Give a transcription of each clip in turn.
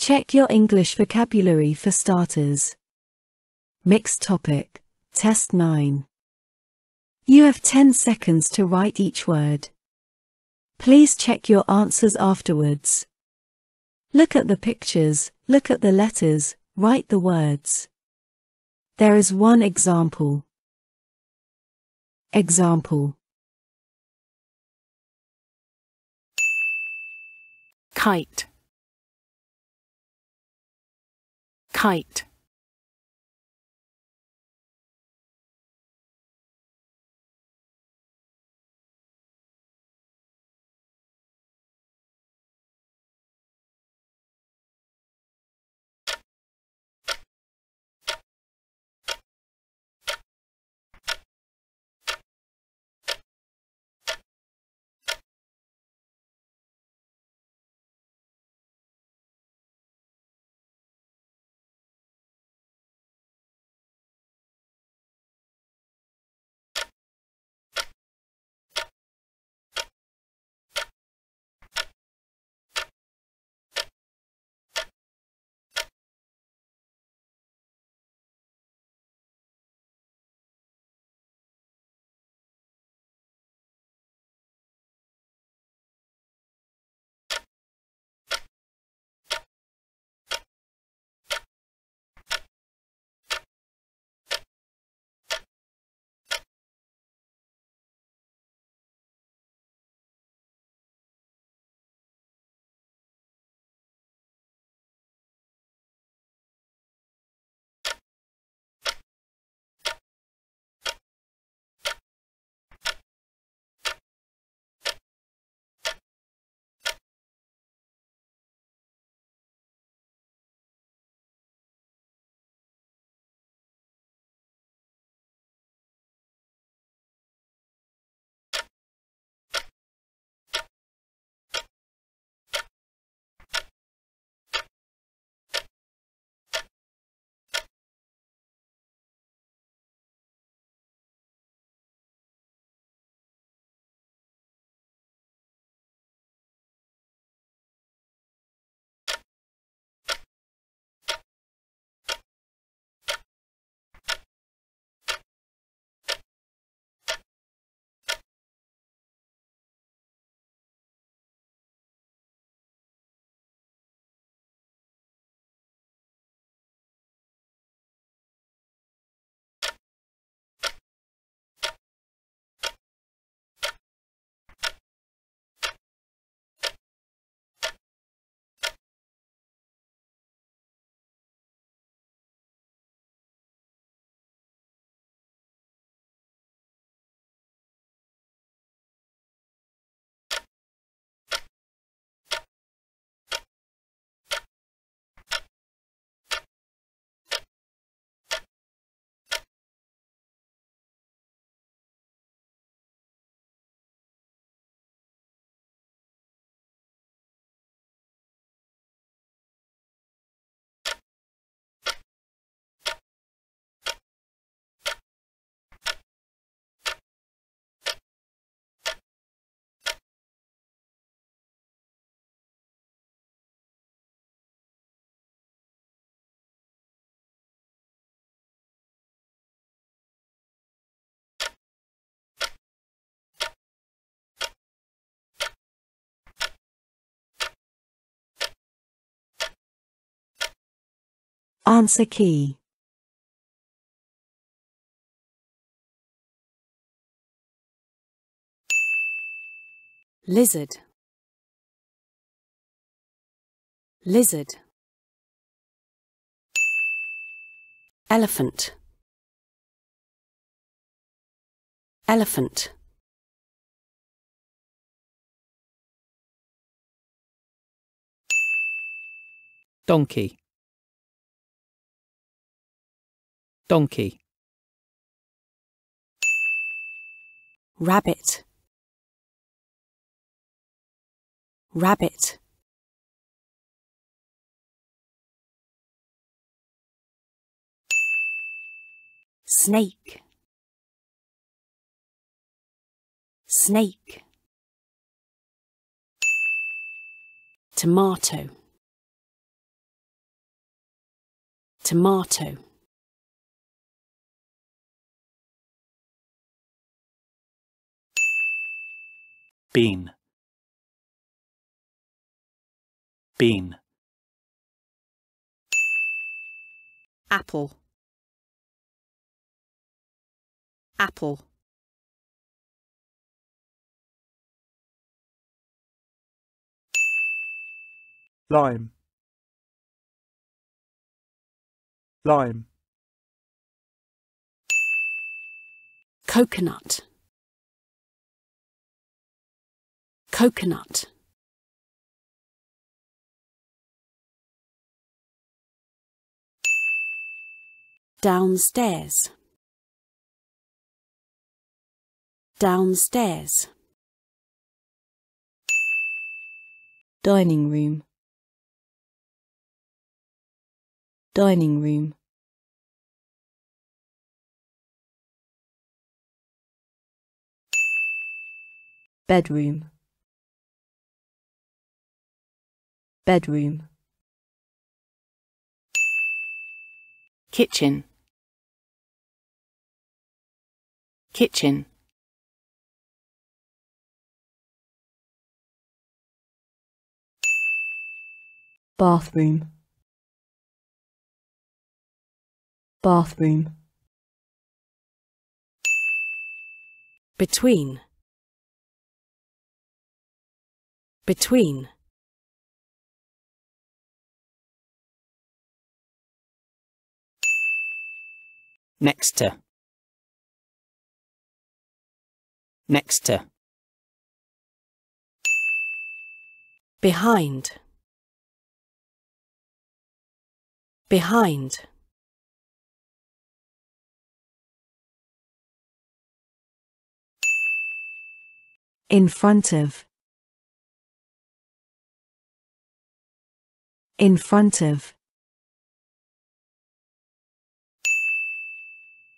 Check your English vocabulary for starters. Mixed topic. Test 9. You have 10 seconds to write each word. Please check your answers afterwards. Look at the pictures, look at the letters, write the words. There is one example. Example. Kite. kite. Answer key. Lizard. Lizard. Elephant. Elephant. Donkey. Donkey. Rabbit. Rabbit. Snake. Snake. Tomato. Tomato. bean bean apple apple lime lime coconut coconut. Downstairs. Downstairs. Dining room. Dining room. bedroom Bedroom. Kitchen. Kitchen. Bathroom. Bathroom. Between. Between. next to next to behind behind in front of in front of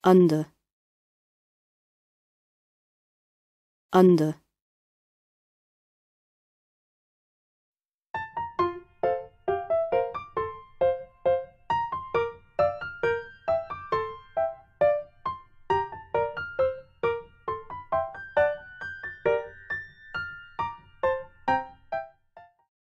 under under